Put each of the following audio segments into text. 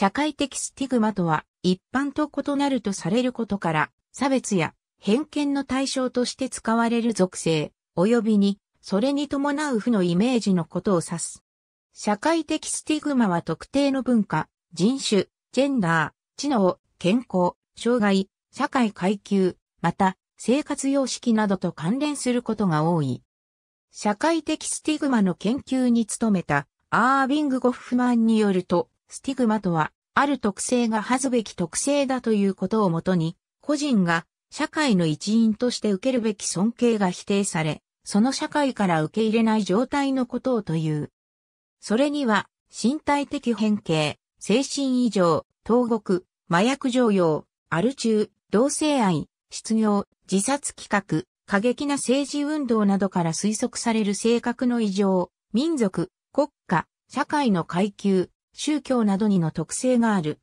社会的スティグマとは一般と異なるとされることから、差別や偏見の対象として使われる属性、及びに、それに伴う負のイメージのことを指す。社会的スティグマは特定の文化、人種、ジェンダー、知能、健康、障害、社会階級、また生活様式などと関連することが多い。社会的スティグマの研究に努めたアービング・ゴフマンによると、スティグマとは、ある特性が恥ずべき特性だということをもとに、個人が社会の一員として受けるべき尊敬が否定され、その社会から受け入れない状態のことをという。それには、身体的変形、精神異常、投獄、麻薬常用、アル中、同性愛、失業、自殺企画、過激な政治運動などから推測される性格の異常、民族、国家、社会の階級、宗教などにの特性がある。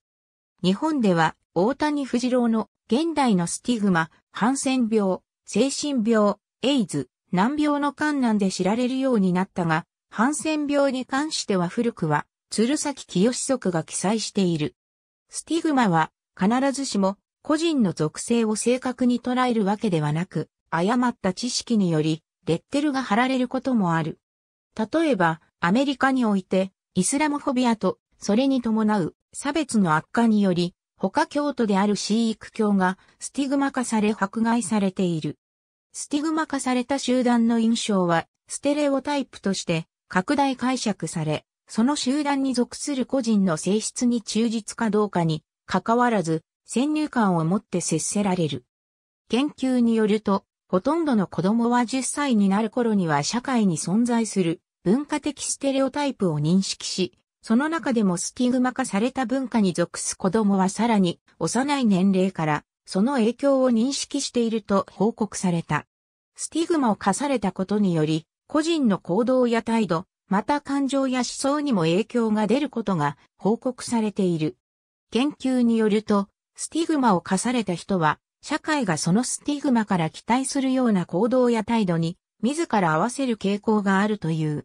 日本では、大谷藤郎の現代のスティグマ、ハンセン病、精神病、エイズ、難病の観難で知られるようになったが、ハンセン病に関しては古くは、鶴崎清則が記載している。スティグマは、必ずしも、個人の属性を正確に捉えるわけではなく、誤った知識により、レッテルが貼られることもある。例えば、アメリカにおいて、イスラムフォビアと、それに伴う差別の悪化により、他教徒であるシーク教がスティグマ化され迫害されている。スティグマ化された集団の印象は、ステレオタイプとして拡大解釈され、その集団に属する個人の性質に忠実かどうかに関わらず、先入観を持って接せられる。研究によると、ほとんどの子供は10歳になる頃には社会に存在する文化的ステレオタイプを認識し、その中でもスティグマ化された文化に属す子供はさらに幼い年齢からその影響を認識していると報告された。スティグマを課されたことにより、個人の行動や態度、また感情や思想にも影響が出ることが報告されている。研究によると、スティグマを課された人は、社会がそのスティグマから期待するような行動や態度に、自ら合わせる傾向があるという。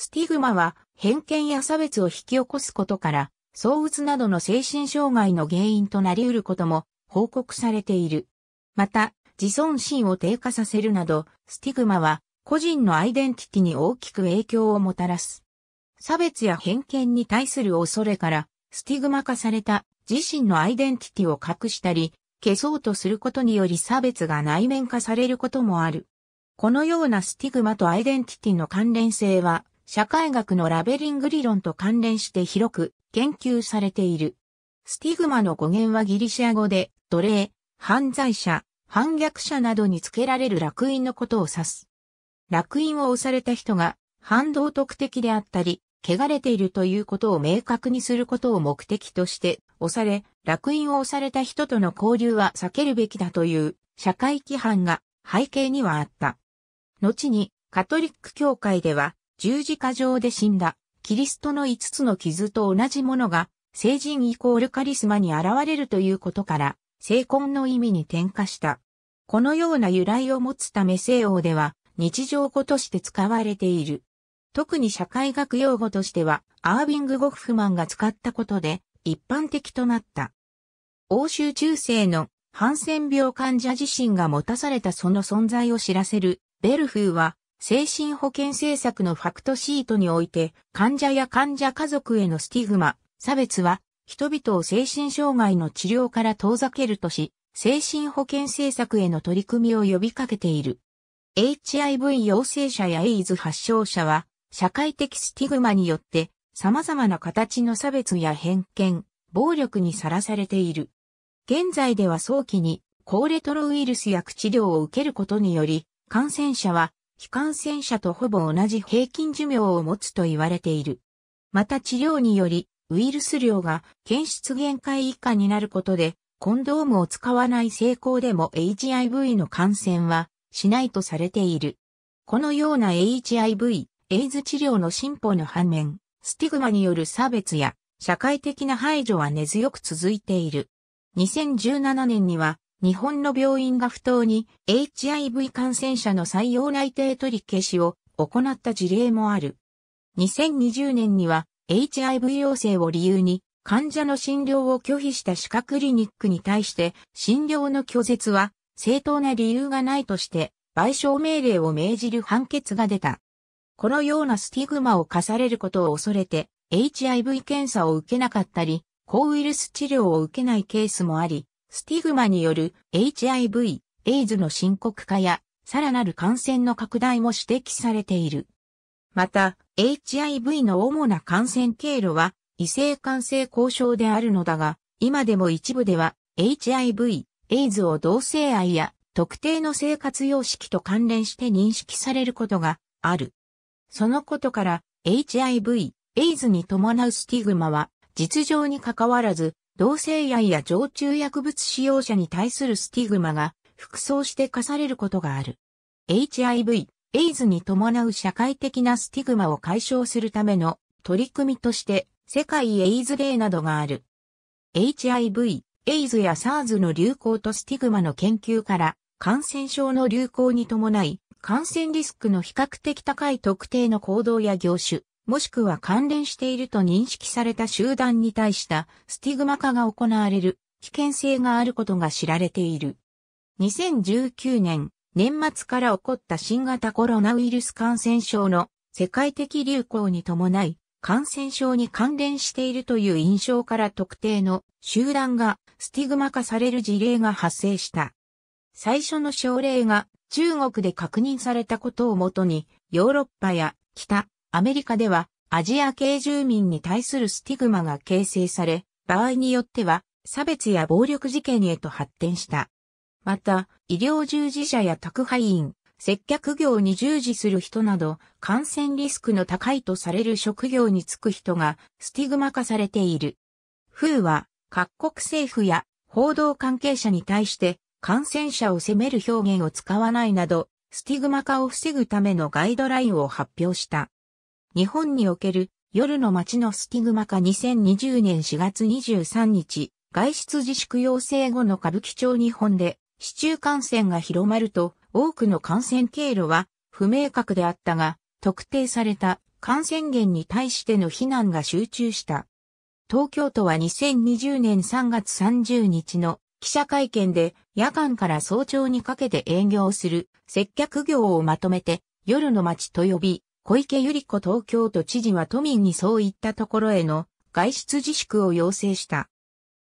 スティグマは偏見や差別を引き起こすことから、躁鬱などの精神障害の原因となり得ることも報告されている。また、自尊心を低下させるなど、スティグマは個人のアイデンティティに大きく影響をもたらす。差別や偏見に対する恐れから、スティグマ化された自身のアイデンティティを隠したり、消そうとすることにより差別が内面化されることもある。このようなスティグマとアイデンティティの関連性は社会学のラベリング理論と関連して広く研究されている。スティグマの語源はギリシア語で、奴隷、犯罪者、反逆者などにつけられる楽印のことを指す。楽印を押された人が反道徳的であったり、汚れているということを明確にすることを目的として押され、楽印を押された人との交流は避けるべきだという社会規範が背景にはあった。後にカトリック教会では十字架上で死んだ、キリストの5つの傷と同じものが、聖人イコールカリスマに現れるということから、聖婚の意味に転化した。このような由来を持つため西欧では、日常語として使われている。特に社会学用語としては、アービング・ゴッフマンが使ったことで、一般的となった。欧州中世のハンセン病患者自身が持たされたその存在を知らせる、ベルフーは、精神保健政策のファクトシートにおいて、患者や患者家族へのスティグマ、差別は、人々を精神障害の治療から遠ざけるとし、精神保健政策への取り組みを呼びかけている。HIV 陽性者やエイズ発症者は、社会的スティグマによって、様々な形の差別や偏見、暴力にさらされている。現在では早期に、高レトロウイルス薬治療を受けることにより、感染者は非感戦者とほぼ同じ平均寿命を持つと言われている。また治療により、ウイルス量が検出限界以下になることで、コンドームを使わない成功でも HIV の感染はしないとされている。このような HIV、エイズ治療の進歩の反面、スティグマによる差別や社会的な排除は根強く続いている。2017年には日本の病院が不当に HIV 感染者の採用内定取り消しを行った事例もある。2020年には HIV 陽性を理由に患者の診療を拒否した歯科クリニックに対して診療の拒絶は正当な理由がないとして賠償命令を命じる判決が出た。このようなスティグマを課されることを恐れて HIV 検査を受けなかったり、抗ウイルス治療を受けないケースもあり、スティグマによる HIV、エイズの深刻化や、さらなる感染の拡大も指摘されている。また、HIV の主な感染経路は、異性感染交渉であるのだが、今でも一部では、HIV、エイズを同性愛や特定の生活様式と関連して認識されることがある。そのことから HIV、エイズに伴うスティグマは実情に関わらず同性愛や常駐薬物使用者に対するスティグマが服装して課されることがある。HIV、エイズに伴う社会的なスティグマを解消するための取り組みとして世界エイズデーなどがある。HIV、エイズや SARS の流行とスティグマの研究から感染症の流行に伴い感染リスクの比較的高い特定の行動や業種、もしくは関連していると認識された集団に対したスティグマ化が行われる危険性があることが知られている。2019年、年末から起こった新型コロナウイルス感染症の世界的流行に伴い、感染症に関連しているという印象から特定の集団がスティグマ化される事例が発生した。最初の症例が中国で確認されたことをもとに、ヨーロッパや北アメリカではアジア系住民に対するスティグマが形成され、場合によっては差別や暴力事件へと発展した。また、医療従事者や宅配員、接客業に従事する人など、感染リスクの高いとされる職業に就く人がスティグマ化されている。風は、各国政府や報道関係者に対して感染者を責める表現を使わないなど、スティグマ化を防ぐためのガイドラインを発表した。日本における夜の街のスティグマ化2020年4月23日、外出自粛要請後の歌舞伎町日本で市中感染が広まると多くの感染経路は不明確であったが特定された感染源に対しての非難が集中した。東京都は2020年3月30日の記者会見で夜間から早朝にかけて営業する接客業をまとめて夜の街と呼び、小池百合子東京都知事は都民にそういったところへの外出自粛を要請した。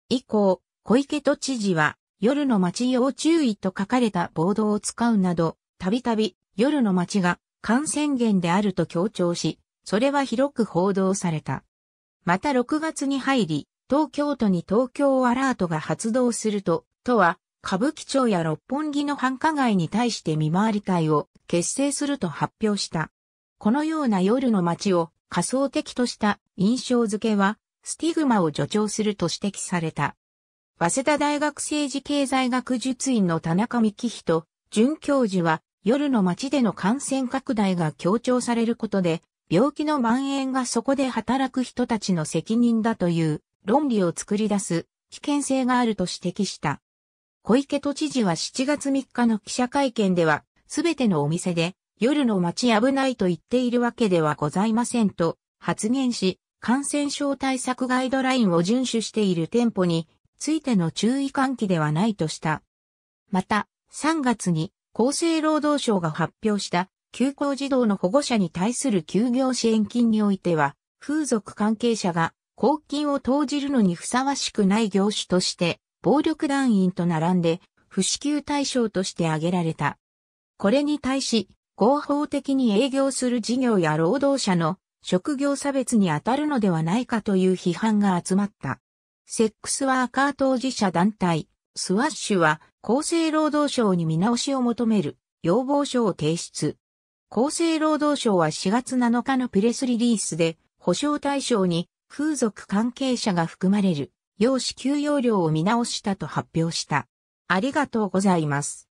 以降、小池都知事は夜の街要注意と書かれたボードを使うなど、たびたび夜の街が感染源であると強調し、それは広く報道された。また6月に入り、東京都に東京アラートが発動すると、都は歌舞伎町や六本木の繁華街に対して見回り会を結成すると発表した。このような夜の街を仮想的とした印象付けは、スティグマを助長すると指摘された。早稲田大学政治経済学術院の田中幹人、准教授は、夜の街での感染拡大が強調されることで、病気の蔓延がそこで働く人たちの責任だという論理を作り出す危険性があると指摘した。小池都知事は7月3日の記者会見では、すべてのお店で夜の街危ないと言っているわけではございませんと発言し、感染症対策ガイドラインを遵守している店舗についての注意喚起ではないとした。また、3月に厚生労働省が発表した休校児童の保護者に対する休業支援金においては、風俗関係者が公金を投じるのにふさわしくない業種として、暴力団員と並んで、不支給対象として挙げられた。これに対し、合法的に営業する事業や労働者の職業差別に当たるのではないかという批判が集まった。セックスワーカー当事者団体、スワッシュは厚生労働省に見直しを求める要望書を提出。厚生労働省は4月7日のプレスリリースで保障対象に風俗関係者が含まれる用紙給与料を見直したと発表した。ありがとうございます。